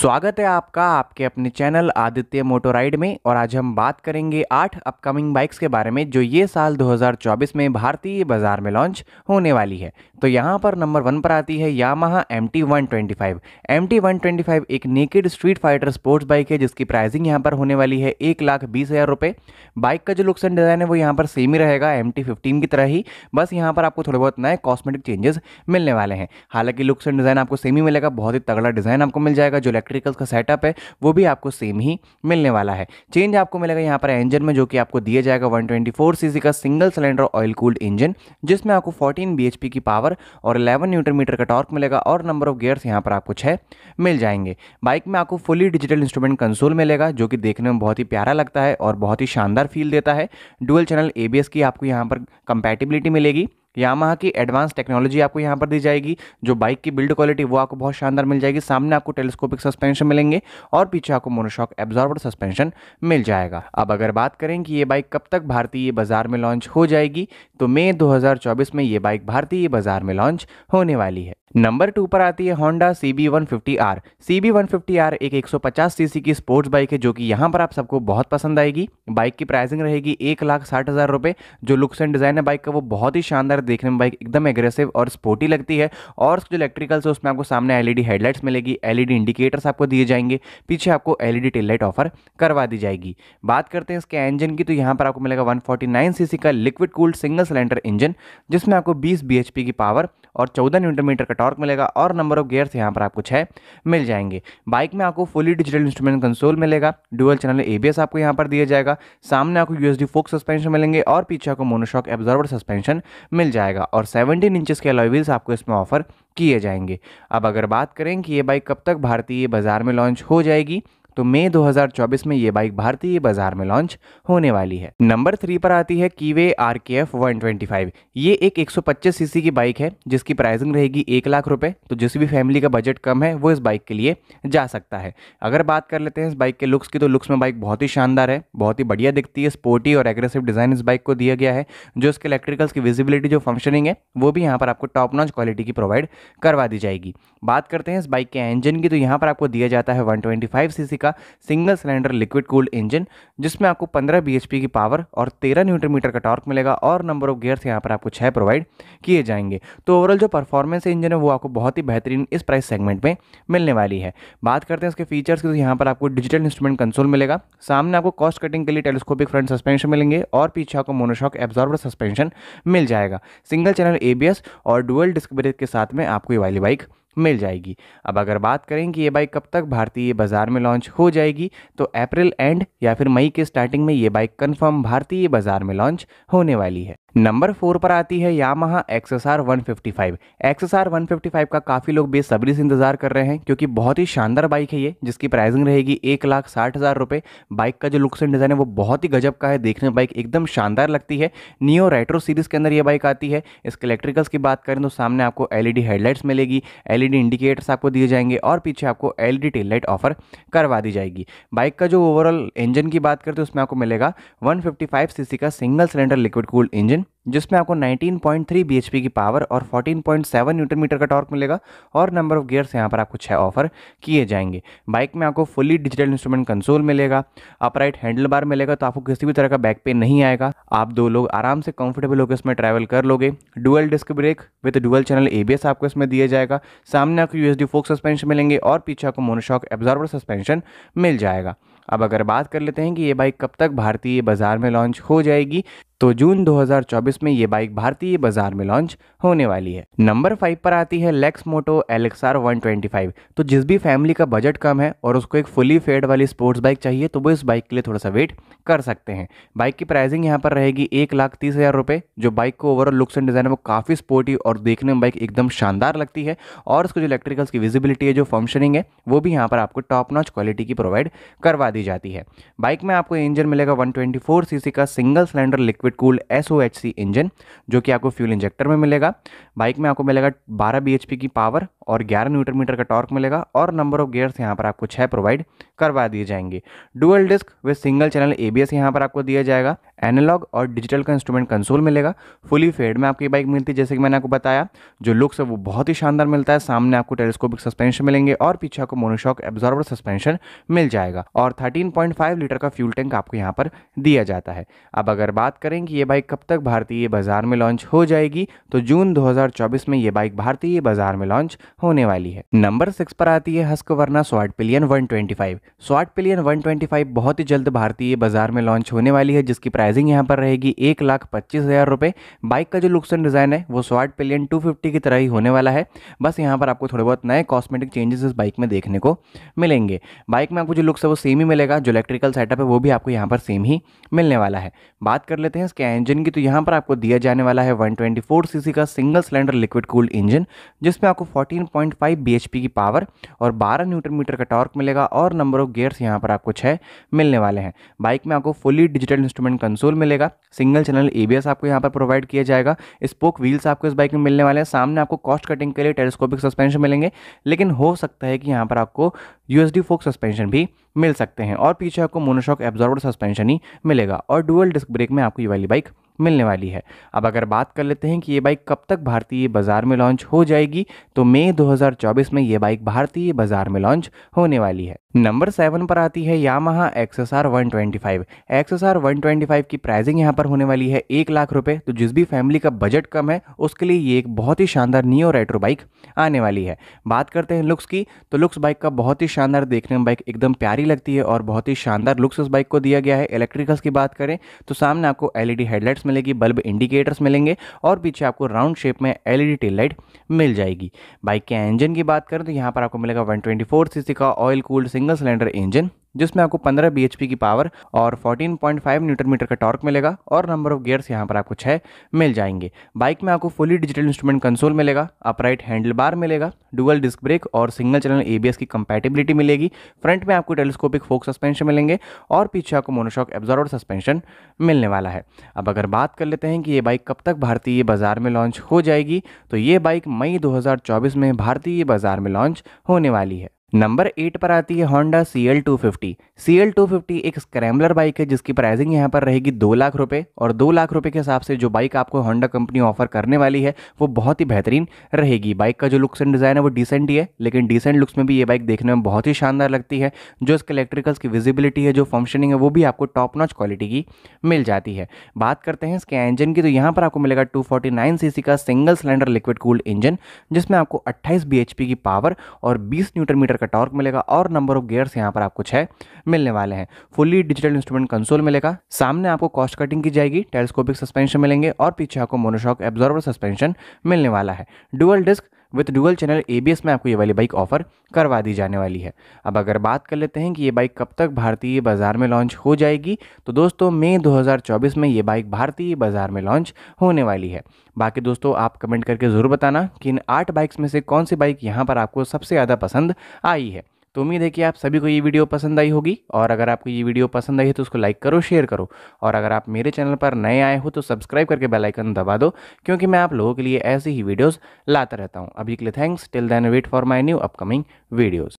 स्वागत है आपका आपके अपने चैनल आदित्य मोटो राइड में और आज हम बात करेंगे आठ अपकमिंग बाइक्स के बारे में जो ये साल 2024 में भारतीय बाजार में लॉन्च होने वाली है तो यहाँ पर नंबर वन पर आती है Yamaha M T one twenty five M T one twenty five एक naked street fighter sports bike है जिसकी प्राइसिंग यहाँ पर होने वाली है एक लाख बीस हज़ार रुपये बाइक का जो लुक्स एंड डिज़ाइन है वो यहाँ पर सेम ही रहेगा एम टी फिफ्टीन की तरह ही बस यहाँ पर आपको थोड़े बहुत नए कॉस्मेटिक चेंजेस मिलने वाले हैं हालांकि लुक्स एंड डिज़ाइन आपको सेम ही मिलेगा बहुत ही तगड़ा डिज़ाइन आपको मिल जाएगा जो इलेक्ट्रिकल का सेटअप है वो भी आपको सेम ही मिलने वाला है चेंज आपको मिलेगा यहाँ पर इंजन में जो कि आपको दिया जाएगा 124 सीसी का single cylinder oil cooled engine जिसमें आपको 14 बीएचपी की पावर और 11 न्यूटन मीटर का टॉर्क मिलेगा और नंबर ऑफ गियर्स यहाँ पर आपको छः मिल जाएंगे बाइक में आपको फुली डिजिटल इंस्ट्रूमेंट कंसोल मिलेगा जो कि देखने में बहुत ही प्यारा लगता है और बहुत ही शानदार फील देता है डुअल चैनल ए की आपको यहाँ पर कंपेटिबिलिटी मिलेगी यामाहा की एडवांस टेक्नोलॉजी आपको यहाँ पर दी जाएगी जो बाइक की बिल्ड क्वालिटी वो आपको बहुत शानदार मिल जाएगी सामने आपको टेलीस्कोपिक सस्पेंशन मिलेंगे और पीछे आपको मोनोशॉक एब्जॉर्बर सस्पेंशन मिल जाएगा अब अगर बात करें कि ये बाइक कब तक भारतीय बाजार में लॉन्च हो जाएगी तो मई दो में ये बाइक भारतीय बाजार में लॉन्च होने वाली है नंबर टू पर आती है Honda C B one fifty R C B one fifty R एक सौ पचास सीसी की स्पोर्ट्स बाइक है जो कि यहाँ पर आप सबको बहुत पसंद आएगी बाइक की प्राइसिंग रहेगी एक लाख साठ हज़ार रुपये जो लुक्स एंड डिज़ाइन है बाइक का वो बहुत ही शानदार देखने में बाइक एकदम एग्रेसिव और स्पोर्टी लगती है और जो इलेक्ट्रिकल्स है उसमें आपको सामने एल ई हेडलाइट्स मिलेगी एल इंडिकेटर्स e आपको दिए जाएंगे पीछे आपको एल ई लाइट ऑफर करवा दी जाएगी बात करते हैं इसके इंजन की तो यहाँ पर आपको मिलेगा वन फोर्टी नाइन सीसी का liquid cooled single cylinder engine जिसमें आपको बीस बी की पावर और चौदह न्यूटोमीटर का टॉर्क मिलेगा और नंबर ऑफ गियर्स यहाँ पर आपको छः मिल जाएंगे बाइक में आपको फुली डिजिटल इंस्ट्रूमेंट कंसोल मिलेगा डुअल चैनल एबीएस आपको यहाँ पर दिया जाएगा सामने आपको यूएसडी फोक सस्पेंशन मिलेंगे और पीछे आपको मोनोशॉक एब्जॉर्वर सस्पेंशन मिल जाएगा और सेवनटीन इंचज़ के अलॉयवील्स आपको इसमें ऑफर किए जाएंगे अब अगर बात करें कि ये बाइक कब तक भारतीय बाज़ार में लॉन्च हो जाएगी तो मई 2024 में ये बाइक भारतीय बाजार में लॉन्च होने वाली है नंबर थ्री पर आती है Keeway R K F one ये एक 125 सीसी की बाइक है जिसकी प्राइसिंग रहेगी एक लाख रुपए तो जिस भी फैमिली का बजट कम है वो इस बाइक के लिए जा सकता है अगर बात कर लेते हैं इस बाइक के लुक्स की तो लुक्स में बाइक बहुत ही शानदार है बहुत ही बढ़िया दिखती है स्पोर्टी और एग्रेसिव डिज़ाइन इस बाइक को दिया गया है जो इसके इलेक्ट्रिकल्स की विजिबिलिटी जो फंक्शनिंग है वो भी यहाँ पर आपको टॉप नॉच क्वालिटी की प्रोवाइड करवा दी जाएगी बात करते हैं इस बाइक के इंजन की तो यहाँ पर आपको दिया जाता है वन सीसी का single cylinder liquid cooled engine जिसमें आपको 15 bhp की पावर और 13 न्यूटन मीटर का टॉर्क मिलेगा और नंबर ऑफ गियर्स यहाँ पर आपको छः प्रोवाइड किए जाएंगे तो ओवरऑल जो परफॉर्मेंस इंजन है वो आपको बहुत ही बेहतरीन इस प्राइस सेगमेंट में मिलने वाली है बात करते हैं उसके फीचर्स की तो यहाँ पर आपको डिजिटल इंस्ट्रूमेंट कंसोल मिलेगा सामने आपको कॉस्ट कटिंग के लिए टेलीस्कोपिक फ्रंट सस्पेंशन मिलेंगे और पीछे आपको मोनोशॉक एब्जॉर्बर सस्पेंशन मिल जाएगा सिंगल चैनल एबीएस और डुअल डिस्क ब्रेक के साथ में आपको ये वाली बाइक मिल जाएगी अब अगर बात करें कि ये बाइक कब तक भारतीय बाज़ार में लॉन्च हो जाएगी तो अप्रैल एंड या फिर मई के स्टार्टिंग में ये बाइक कन्फर्म भारतीय बाज़ार में लॉन्च होने वाली है नंबर फोर पर आती है यामाहा महा S one fifty five X S R one fifty five का काफ़ी लोग बेसब्री से इंतजार कर रहे हैं क्योंकि बहुत ही शानदार बाइक है ये जिसकी प्राइसिंग रहेगी एक लाख साठ हज़ार रुपये बाइक का जो लुक्स एंड डिज़ाइन है वो बहुत ही गजब का है देखने में बाइक एकदम शानदार लगती है नियो रेट्रो सीरीज़ के अंदर ये बाइक आती है इसके इलेक्ट्रिकल्स की बात करें तो सामने आपको एल हेडलाइट्स मिलेगी एल एलईडी इंडिकेटर्स आपको दिए जाएंगे और पीछे आपको एलईडी टेल लाइट ऑफर करवा दी जाएगी बाइक का जो ओवरऑल इंजन की बात करते हैं उसमें आपको मिलेगा 155 सीसी का single cylinder liquid cooled engine जिसमें आपको 19.3 पॉइंट की पावर और 14.7 न्यूटन मीटर का टॉर्क मिलेगा और नंबर ऑफ गियर्स यहाँ पर आपको छः ऑफर किए जाएंगे बाइक में आपको फुली डिजिटल इंस्ट्रूमेंट कंसोल मिलेगा अपराइट हैंडल बार मिलेगा तो आपको किसी भी तरह का बैक पेन नहीं आएगा आप दो लोग आराम से कंफर्टेबल होकर इसमें ट्रैवल कर लोगे dual disc brake with dual channel A आपको इसमें दिया जाएगा सामने आपको यूएसडी फोक सस्पेंशन मिलेंगे और पीछे आपको मोनोशॉक एब्जॉर्वर सस्पेंशन मिल जाएगा अब अगर बात कर लेते हैं कि ये बाइक कब तक भारतीय बाजार में लॉन्च हो जाएगी तो जून 2024 में ये बाइक भारतीय बाजार में लॉन्च होने वाली है नंबर फाइव पर आती है Lexmoto L X R one twenty five तो जिस भी फैमिली का बजट कम है और उसको एक फुली फेड वाली स्पोर्ट्स बाइक चाहिए तो वो इस बाइक के लिए थोड़ा सा वेट कर सकते हैं बाइक की प्राइसिंग यहाँ पर रहेगी एक लाख तीस हज़ार रुपये जो बाइक को ओवरऑल लुक्स एंड डिज़ाइन है वो काफ़ी स्पोर्टी और देखने में बाइक एकदम शानदार लगती है और उसको जो इलेक्ट्रिकल्स की विजिबिलिटी है जो फंक्शनिंग है वो भी यहाँ पर आपको टॉप नॉच क्वालिटी की प्रोवाइड करवा दी दी जाती है बाइक में आपको इंजन मिलेगा 124 सीसी का single cylinder liquid cool SOHC engine जो कि आपको फ्यूल इंजेक्टर में मिलेगा बाइक में आपको मिलेगा 12 बीएचपी की पावर और 11 न्यूटन मीटर का टॉर्क मिलेगा और नंबर ऑफ गेयर्स यहाँ पर आपको छः प्रोवाइड करवा दिए जाएंगे dual disc with single channel ABS यहाँ पर आपको दिया जाएगा एनालॉग और डिजिटल का इंस्ट्रूमेंट कंसोल मिलेगा फुली फेड में आपकी बाइक मिलती है जैसे कि मैंने आपको बताया जो लुक्स है वो बहुत ही शानदार मिलता है सामने आपको टेलीस्कोपिक सस्पेंशन मिलेंगे और पीछे आपको मोनोशॉक एब्जॉर्वर सस्पेंशन मिल जाएगा और 13.5 लीटर का फ्यूल टैंक आपको यहाँ पर दिया जाता है अब अगर बात करें कि ये बाइक कब तक भारतीय बाजार में लॉन्च हो जाएगी तो जून चौबीस में ये बाइक भारतीय बाजार में लॉन्च होने वाली है नंबर सिक्स पर आती है Husqvarna Svartpilen 125 Svartpilen five बहुत ही जल्द भारतीय बाजार में लॉन्च होने वाली है जिसकी प्राइसिंग यहाँ पर रहेगी एक लाख पच्चीस हज़ार रुपये बाइक का जो लुक्स एंड डिज़ाइन है वो स्वाट पिलियन 250 की तरह ही होने वाला है बस यहाँ पर आपको थोड़े बहुत नए कॉस्मेटिक चेंजेस इस बाइक में देखने को मिलेंगे बाइक में आपको जो लुक्स है वो सेम ही मिलेगा जो इलेक्ट्रिकल सेटअप है वो भी आपको यहाँ पर सेम ही मिलने वाला है बात कर लेते हैं इसके इंजन की तो यहाँ पर आपको दिया जाने वाला है 124 सीसी का single cylinder liquid cooled engine जिसमें आपको fourteen point five B H P की पावर और बारह न्यूटन मीटर का टॉर्क मिलेगा और नंबर ऑफ गेयर्स यहाँ पर आपको छः मिलने वाले हैं बाइक में आपको फुली डिजिटल इंस्ट्रूमेंट कंसोल मिलेगा सिंगल चैनल ए आपको यहाँ पर प्रोवाइड किया जाएगा स्पोक व्हील्स आपको इस बाइक में मिलने वाले हैं सामने आपको कॉस्ट कटिंग के लिए टेलीस्कोपिक सस्पेंशन मिलेंगे लेकिन हो सकता है कि यहाँ पर आपको यू एस फोक सस्पेंशन भी मिल सकते हैं और पीछे आपको मोनोशॉक एब्जॉर्वर सस्पेंशन ही मिलेगा और डुअल डिस्क ब्रेक में आपको ये वाली बाइक मिलने वाली है अब अगर बात कर लेते हैं कि ये बाइक कब तक भारतीय बाज़ार में लॉन्च हो जाएगी तो मई 2024 में ये बाइक भारतीय बाज़ार में लॉन्च होने वाली है नंबर सेवन पर आती है Yamaha X S R one twenty five X S R one twenty five की प्राइसिंग यहाँ पर होने वाली है एक लाख रुपए तो जिस भी फैमिली का बजट कम है उसके लिए ये एक बहुत ही शानदार नियो रेट्रो बाइक आने वाली है बात करते हैं लुक्स की तो लुक्स बाइक का बहुत ही शानदार देखने में बाइक एकदम प्यारी लगती है और बहुत ही शानदार लुक्स उस बाइक को दिया गया है इलेक्ट्रिकल्स की बात करें तो सामने आपको एलईडी हेडलाइट्स e मिलेगी बल्ब इंडिकेटर्स मिलेंगे और पीछे आपको राउंड शेप में एलईडी टेल लाइट मिल जाएगी बाइक के इंजन की बात करें तो यहाँ पर आपको मिलेगा 124 सीसी का oil cooled single cylinder engine जिसमें आपको 15 बी की पावर और 14.5 न्यूटन मीटर का टॉर्क मिलेगा और नंबर ऑफ गियर्स यहाँ पर आपको छः मिल जाएंगे बाइक में आपको फुली डिजिटल इंस्ट्रूमेंट कंसोल मिलेगा अपराइट हैंडल बार मिलेगा डुअल डिस्क ब्रेक और सिंगल चैनल एबीएस की कंपैटिबिलिटी मिलेगी फ्रंट में आपको टेलीस्कोपिक फोक सस्पेंशन मिलेंगे और पीछे आपको मोनोशॉक एब्जॉर्वर सस्पेंशन मिलने वाला है अब अगर बात कर लेते हैं कि ये बाइक कब तक भारतीय बाजार में लॉन्च हो जाएगी तो ये बाइक मई दो में भारतीय बाजार में लॉन्च होने वाली है नंबर एट पर आती है Honda C L two fifty C L two fifty एक स्क्रैम्बलर बाइक है जिसकी प्राइसिंग यहाँ पर रहेगी दो लाख रुपए और दो लाख रुपए के हिसाब से जो बाइक आपको होंडा कंपनी ऑफर करने वाली है वो बहुत ही बेहतरीन रहेगी बाइक का जो लुक्स एंड डिज़ाइन है वो डिसेंट ही है लेकिन डिसेंट लुक्स में भी ये बाइक देखने में बहुत ही शानदार लगती है जो इसके इलेक्ट्रिकल्स की विजिबिलिटी है जो फंक्शनिंग है वो भी आपको टॉप नॉच क्वालिटी की मिल जाती है बात करते हैं इसके इंजन की तो यहाँ पर आपको मिलेगा two forty nine C C का single cylinder liquid cooled engine जिसमें आपको अट्ठाईस बी एच पी की पावर और बीस न्यूटन का टॉर्क मिलेगा और नंबर ऑफ गियर्स यहाँ पर आपको छह मिलने वाले हैं फुली डिजिटल इंस्ट्रूमेंट कंसोल मिलेगा सामने आपको कॉस्ट कटिंग की जाएगी टेलीस्कोपिक सस्पेंशन मिलेंगे और पीछे आपको मोनोशॉक एब्जॉर्वर सस्पेंशन मिलने वाला है dual disc with dual channel A में आपको ये वाली बाइक ऑफर करवा दी जाने वाली है अब अगर बात कर लेते हैं कि ये बाइक कब तक भारतीय बाज़ार में लॉन्च हो जाएगी तो दोस्तों मई 2024 में ये बाइक भारतीय बाज़ार में लॉन्च होने वाली है बाकी दोस्तों आप कमेंट करके ज़रूर बताना कि इन आठ बाइक्स में से कौन सी बाइक यहाँ पर आपको सबसे ज़्यादा पसंद आई है तो उम्मीद है कि आप सभी को ये वीडियो पसंद आई होगी और अगर आपको ये वीडियो पसंद आई है तो उसको लाइक करो शेयर करो और अगर आप मेरे चैनल पर नए आए हो तो सब्सक्राइब करके बेल आइकन दबा दो क्योंकि मैं आप लोगों के लिए ऐसी ही वीडियोस लाता रहता हूँ अभी के लिए thanks till then wait for my new upcoming videos